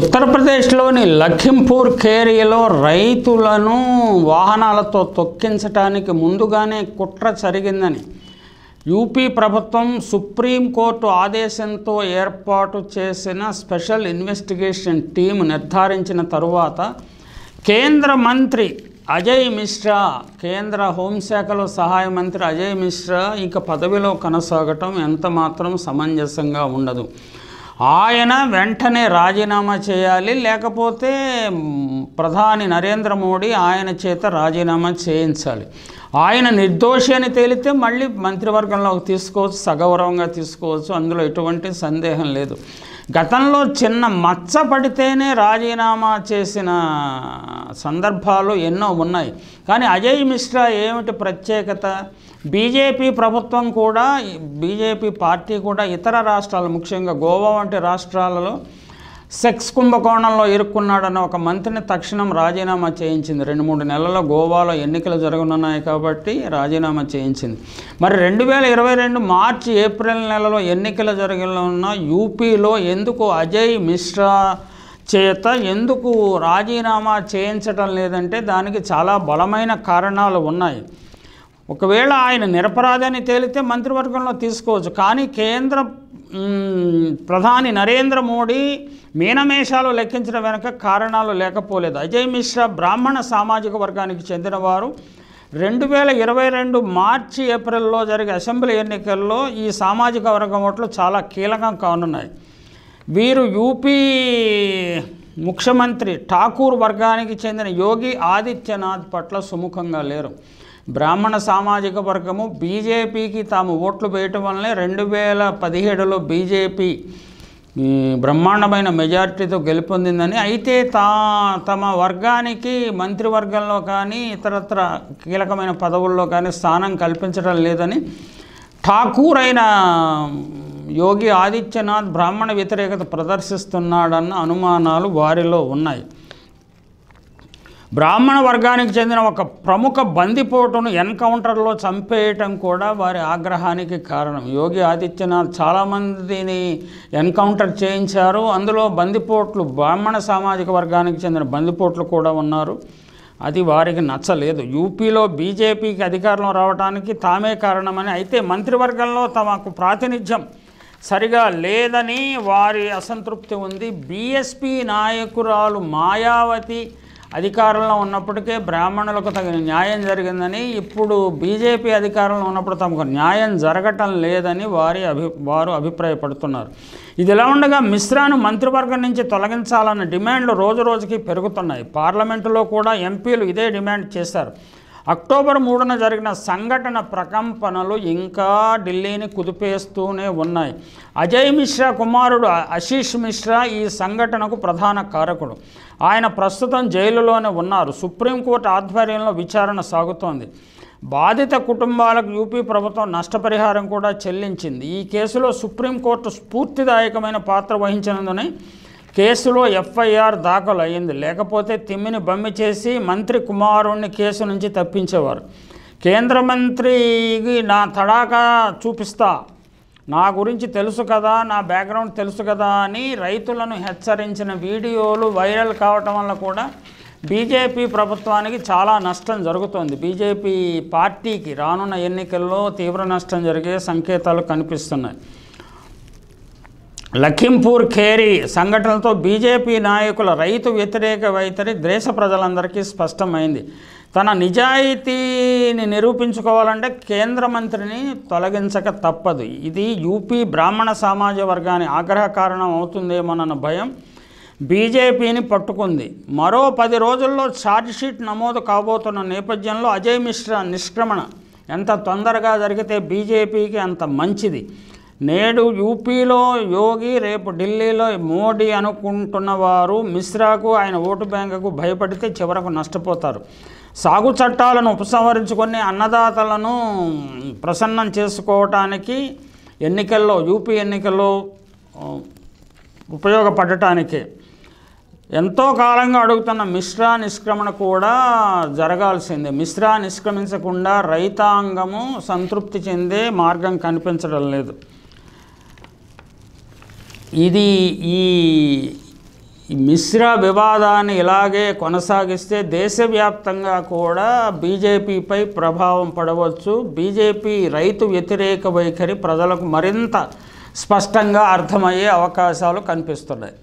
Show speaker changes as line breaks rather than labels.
ఉత్తరప్రదేశ్లోని లఖింపూర్ కేరియాలో రైతులను వాహనాలతో తొక్కించడానికి ముందుగానే కుట్ర జరిగిందని యూపీ ప్రభుత్వం సుప్రీంకోర్టు ఆదేశంతో ఏర్పాటు చేసిన స్పెషల్ ఇన్వెస్టిగేషన్ టీం నిర్ధారించిన తరువాత కేంద్ర మంత్రి అజయ్ మిశ్రా కేంద్ర హోంశాఖలో సహాయ మంత్రి అజయ్ మిశ్రా ఇక పదవిలో కొనసాగటం ఎంత మాత్రం సమంజసంగా ఉండదు ఆయన వెంటనే రాజీనామా చేయాలి లేకపోతే ప్రధాని నరేంద్ర మోడీ ఆయన చేత రాజీనామా చేయించాలి ఆయన నిర్దోషి అని తేలితే మళ్ళీ మంత్రివర్గంలోకి తీసుకోవచ్చు సగౌరవంగా తీసుకోవచ్చు అందులో ఎటువంటి సందేహం లేదు గతంలో చిన్న మచ్చ పడితేనే రాజీనామా చేసిన సందర్భాలు ఎన్నో ఉన్నాయి కానీ అజయ్ మిశ్రా ఏమిటి ప్రత్యేకత బీజేపీ ప్రభుత్వం కూడా బీజేపీ పార్టీ కూడా ఇతర రాష్ట్రాలు ముఖ్యంగా గోవా వంటి రాష్ట్రాలలో సెక్స్ కుంభకోణంలో ఇరుక్కున్నాడన్న ఒక మంత్రిని తక్షణం రాజీనామా చేయించింది రెండు మూడు నెలల్లో గోవాలో ఎన్నికలు జరగనున్నాయి కాబట్టి రాజీనామా చేయించింది మరి రెండు వేల ఇరవై రెండు మార్చి ఏప్రిల్ నెలలో ఎన్నికలు జరగనున్న యూపీలో ఎందుకు అజయ్ మిశ్రా చేత ఎందుకు రాజీనామా చేయించటం లేదంటే దానికి చాలా బలమైన కారణాలు ఉన్నాయి ఒకవేళ ఆయన నిరపరాధని తేలితే మంత్రివర్గంలో తీసుకోవచ్చు కానీ కేంద్ర ప్రధాని నరేంద్ర మోడీ మీనమేషాలు లెక్కించడం వెనుక కారణాలు లేకపోలేదు అజయ్ మిశ్రా బ్రాహ్మణ సామాజిక వర్గానికి చెందినవారు రెండు వేల ఇరవై రెండు మార్చి ఏప్రిల్లో జరిగే అసెంబ్లీ ఎన్నికల్లో ఈ సామాజిక వర్గం ఓట్లు చాలా కీలకం కానున్నాయి వీరు యూపీ ముఖ్యమంత్రి ఠాకూర్ వర్గానికి చెందిన యోగి ఆదిత్యనాథ్ పట్ల సుముఖంగా లేరు బ్రాహ్మణ సామాజిక వర్గము బీజేపీకి తాము ఓట్లు వేయటం వల్లనే రెండు వేల పదిహేడులో బీజేపీ బ్రహ్మాండమైన మెజారిటీతో గెలుపొందిందని అయితే తా తమ వర్గానికి మంత్రివర్గంలో కానీ ఇతరత్ర కీలకమైన పదవుల్లో కానీ స్థానం కల్పించడం లేదని ఠాకూర్ అయిన యోగి ఆదిత్యనాథ్ బ్రాహ్మణ వ్యతిరేకత ప్రదర్శిస్తున్నాడన్న అనుమానాలు వారిలో ఉన్నాయి బ్రాహ్మణ వర్గానికి చెందిన ఒక ప్రముఖ బందిపోటును ఎన్కౌంటర్లో చంపేయటం కూడా వారి ఆగ్రహానికి కారణం యోగి ఆదిత్యనాథ్ చాలామందిని ఎన్కౌంటర్ చేయించారు అందులో బందిపోట్లు బ్రాహ్మణ సామాజిక వర్గానికి చెందిన బందిపోట్లు కూడా ఉన్నారు అది వారికి నచ్చలేదు యూపీలో బీజేపీకి అధికారంలో రావడానికి తామే కారణమని అయితే మంత్రివర్గంలో తమకు ప్రాతినిధ్యం సరిగా లేదని వారి అసంతృప్తి ఉంది బీఎస్పీ నాయకురాలు మాయావతి అధికారంలో ఉన్నప్పటికే బ్రాహ్మణులకు తగిన న్యాయం జరిగిందని ఇప్పుడు బీజేపీ అధికారంలో ఉన్నప్పుడు తమకు న్యాయం జరగటం లేదని వారి అభి వారు అభిప్రాయపడుతున్నారు ఇది ఎలా ఉండగా మిశ్రాను మంత్రివర్గం నుంచి తొలగించాలన్న డిమాండ్లు రోజు రోజుకి పెరుగుతున్నాయి పార్లమెంటులో కూడా ఎంపీలు ఇదే డిమాండ్ చేశారు అక్టోబర్ మూడున జరిగిన సంఘటన ప్రకంపనలు ఇంకా ఢిల్లీని కుదిపేస్తూనే ఉన్నాయి అజయ్ మిశ్రా కుమారుడు ఆశీష్ మిశ్రా ఈ సంఘటనకు ప్రధాన కారకుడు ఆయన ప్రస్తుతం జైలులోనే ఉన్నారు సుప్రీంకోర్టు ఆధ్వర్యంలో విచారణ సాగుతోంది బాధిత కుటుంబాలకు యూపీ ప్రభుత్వం నష్టపరిహారం కూడా చెల్లించింది ఈ కేసులో సుప్రీంకోర్టు స్ఫూర్తిదాయకమైన పాత్ర వహించినందునే కేసులో ఎఫ్ఐఆర్ దాఖలు అయింది లేకపోతే తిమ్మిని బమ్మి చేసి మంత్రి కుమారుణ్ణి కేసు నుంచి తప్పించేవారు కేంద్ర మంత్రికి నా తడాకా చూపిస్తా నా గురించి తెలుసు కదా నా బ్యాక్గ్రౌండ్ తెలుసు కదా అని రైతులను హెచ్చరించిన వీడియోలు వైరల్ కావటం వల్ల కూడా బీజేపీ ప్రభుత్వానికి చాలా నష్టం జరుగుతోంది బీజేపీ పార్టీకి రానున్న ఎన్నికల్లో తీవ్ర నష్టం జరిగే సంకేతాలు కనిపిస్తున్నాయి లఖింపూర్ ఖేరీ సంఘటనలతో బీజేపీ నాయకుల రైతు వ్యతిరేక వైఖరి దేశ ప్రజలందరికీ స్పష్టమైంది తన నిజాయితీని నిరూపించుకోవాలంటే కేంద్ర మంత్రిని తొలగించక తప్పదు ఇది యూపీ బ్రాహ్మణ సమాజ వర్గాన్ని ఆగ్రహ కారణం అవుతుందేమోనన్న భయం బీజేపీని పట్టుకుంది మరో పది రోజుల్లో ఛార్జ్షీట్ నమోదు కాబోతున్న నేపథ్యంలో అజయ్ మిశ్రా నిష్క్రమణ ఎంత తొందరగా జరిగితే బీజేపీకి అంత మంచిది నేడు యూపీలో యోగి రేపు ఢిల్లీలో మోడీ అనుకుంటున్న వారు మిశ్రాకు ఆయన ఓటు బ్యాంకుకు భయపడితే చివరకు నష్టపోతారు సాగు చట్టాలను ఉపసంహరించుకొని అన్నదాతలను ప్రసన్నం చేసుకోవటానికి ఎన్నికల్లో యూపీ ఎన్నికల్లో ఉపయోగపడటానికి ఎంతో కాలంగా అడుగుతున్న మిశ్రా నిష్క్రమణ కూడా జరగాల్సిందే మిశ్రా నిష్క్రమించకుండా రైతాంగము సంతృప్తి చెందే మార్గం కనిపించడం లేదు ఇది ఈ మిశ్ర వివాదాన్ని ఇలాగే కొనసాగిస్తే దేశవ్యాప్తంగా కూడా బీజేపీపై ప్రభావం పడవచ్చు బీజేపీ రైతు వ్యతిరేక వైఖరి ప్రజలకు మరింత స్పష్టంగా అర్థమయ్యే అవకాశాలు కనిపిస్తున్నాయి